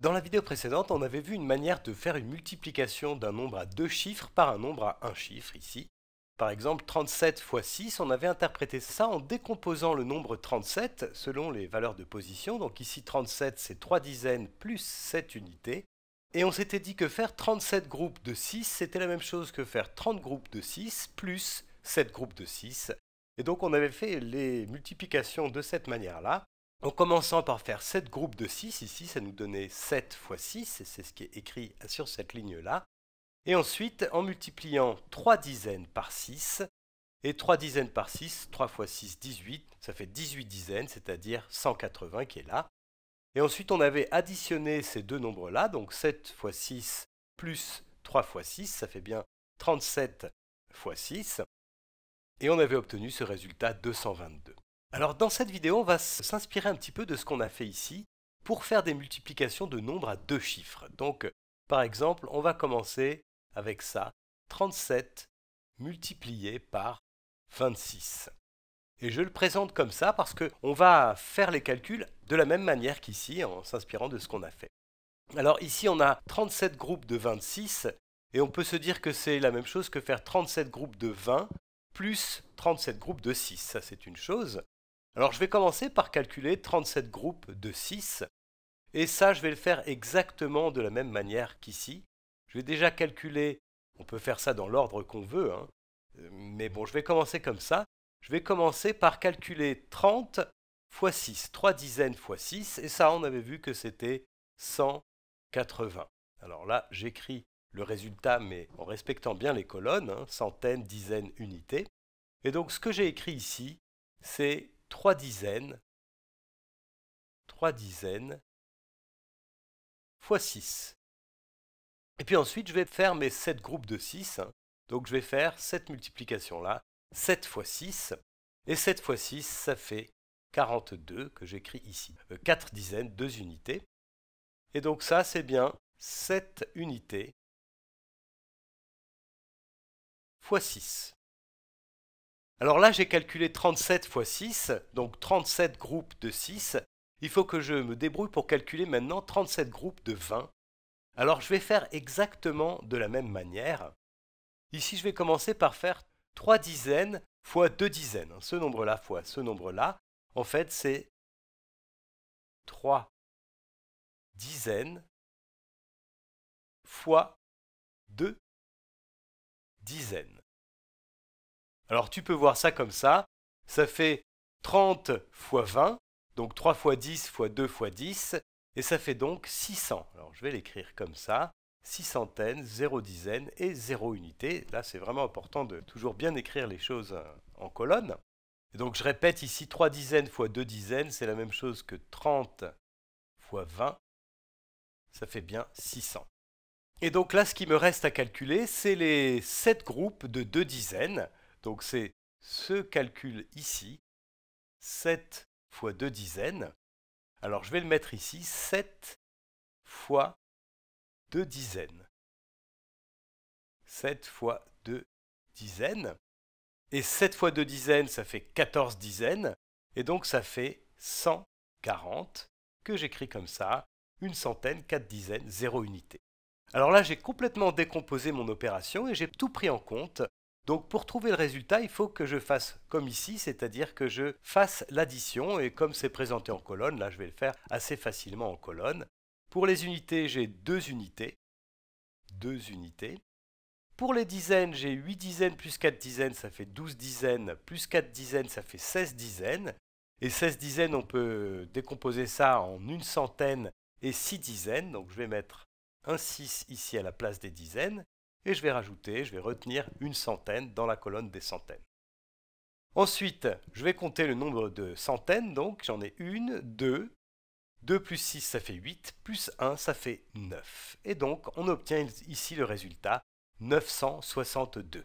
Dans la vidéo précédente, on avait vu une manière de faire une multiplication d'un nombre à deux chiffres par un nombre à un chiffre ici. Par exemple, 37 x 6, on avait interprété ça en décomposant le nombre 37 selon les valeurs de position. Donc ici 37 c'est 3 dizaines plus 7 unités. Et on s'était dit que faire 37 groupes de 6, c'était la même chose que faire 30 groupes de 6 plus 7 groupes de 6. Et donc on avait fait les multiplications de cette manière-là. En commençant par faire 7 groupes de 6, ici ça nous donnait 7 fois 6, et c'est ce qui est écrit sur cette ligne-là. Et ensuite, en multipliant 3 dizaines par 6, et 3 dizaines par 6, 3 fois 6, 18, ça fait 18 dizaines, c'est-à-dire 180 qui est là. Et ensuite, on avait additionné ces deux nombres-là, donc 7 fois 6 plus 3 fois 6, ça fait bien 37 fois 6. Et on avait obtenu ce résultat 222. Alors dans cette vidéo, on va s'inspirer un petit peu de ce qu'on a fait ici pour faire des multiplications de nombres à deux chiffres. Donc par exemple, on va commencer avec ça, 37 multiplié par 26. Et je le présente comme ça parce qu'on va faire les calculs de la même manière qu'ici en s'inspirant de ce qu'on a fait. Alors ici on a 37 groupes de 26 et on peut se dire que c'est la même chose que faire 37 groupes de 20 plus 37 groupes de 6, ça c'est une chose. Alors je vais commencer par calculer 37 groupes de 6, et ça je vais le faire exactement de la même manière qu'ici. Je vais déjà calculer, on peut faire ça dans l'ordre qu'on veut, hein, euh, mais bon je vais commencer comme ça. Je vais commencer par calculer 30 x 6, 3 dizaines fois 6, et ça on avait vu que c'était 180. Alors là j'écris le résultat, mais en respectant bien les colonnes, hein, centaines, dizaines, unités. Et donc ce que j'ai écrit ici, c'est 3 dizaines, 3 dizaines fois 6. Et puis ensuite, je vais faire mes 7 groupes de 6. Donc je vais faire cette multiplication-là, 7 fois 6. Et 7 fois 6, ça fait 42 que j'écris ici. 4 euh, dizaines, 2 unités. Et donc ça, c'est bien 7 unités fois 6. Alors là, j'ai calculé 37 fois 6, donc 37 groupes de 6. Il faut que je me débrouille pour calculer maintenant 37 groupes de 20. Alors je vais faire exactement de la même manière. Ici, je vais commencer par faire 3 dizaines fois 2 dizaines. Ce nombre-là fois ce nombre-là, en fait, c'est 3 dizaines fois 2 dizaines. Alors tu peux voir ça comme ça, ça fait 30 fois 20, donc 3 fois 10 fois 2 fois 10, et ça fait donc 600. Alors je vais l'écrire comme ça, 6 centaines, 0 dizaines et 0 unités. Là c'est vraiment important de toujours bien écrire les choses euh, en colonne. donc je répète ici 3 dizaines fois 2 dizaines, c'est la même chose que 30 fois 20, ça fait bien 600. Et donc là, ce qui me reste à calculer, c'est les 7 groupes de 2 dizaines. Donc c'est ce calcul ici, 7 fois 2 dizaines. Alors je vais le mettre ici, 7 fois 2 dizaines. 7 fois 2 dizaines. Et 7 fois 2 dizaines, ça fait 14 dizaines. Et donc ça fait 140, que j'écris comme ça, une centaine, 4 dizaines, 0 unité. Alors là, j'ai complètement décomposé mon opération et j'ai tout pris en compte donc pour trouver le résultat, il faut que je fasse comme ici, c'est-à-dire que je fasse l'addition, et comme c'est présenté en colonne, là je vais le faire assez facilement en colonne. Pour les unités, j'ai deux unités. Deux unités. Pour les dizaines, j'ai 8 dizaines plus 4 dizaines, ça fait 12 dizaines, plus 4 dizaines, ça fait 16 dizaines. Et 16 dizaines, on peut décomposer ça en une centaine et 6 dizaines. Donc je vais mettre un 6 ici à la place des dizaines et je vais rajouter, je vais retenir une centaine dans la colonne des centaines. Ensuite, je vais compter le nombre de centaines, donc j'en ai une, deux, 2 plus 6 ça fait 8, plus 1 ça fait 9. Et donc on obtient ici le résultat 962.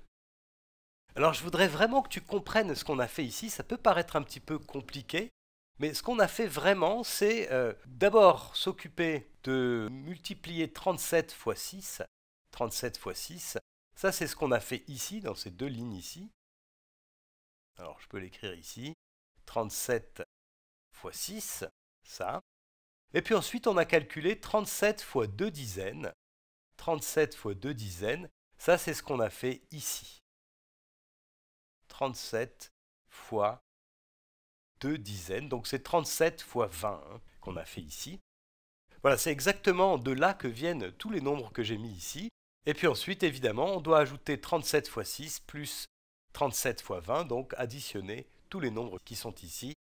Alors je voudrais vraiment que tu comprennes ce qu'on a fait ici, ça peut paraître un petit peu compliqué, mais ce qu'on a fait vraiment c'est euh, d'abord s'occuper de multiplier 37 fois 6 37 x 6. Ça, c'est ce qu'on a fait ici, dans ces deux lignes ici. Alors, je peux l'écrire ici. 37 x 6, ça. Et puis ensuite, on a calculé 37 fois 2 dizaines. 37 fois 2 dizaines, ça c'est ce qu'on a fait ici. 37 fois 2 dizaines, donc c'est 37 x 20 qu'on a fait ici. Voilà, c'est exactement de là que viennent tous les nombres que j'ai mis ici. Et puis ensuite, évidemment, on doit ajouter 37 x 6 plus 37 x 20, donc additionner tous les nombres qui sont ici.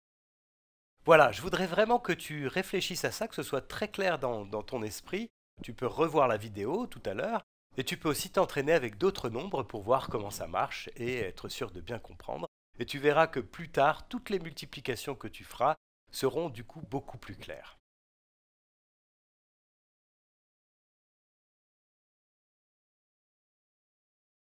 Voilà, je voudrais vraiment que tu réfléchisses à ça, que ce soit très clair dans, dans ton esprit. Tu peux revoir la vidéo tout à l'heure, et tu peux aussi t'entraîner avec d'autres nombres pour voir comment ça marche et être sûr de bien comprendre. Et tu verras que plus tard, toutes les multiplications que tu feras seront du coup beaucoup plus claires.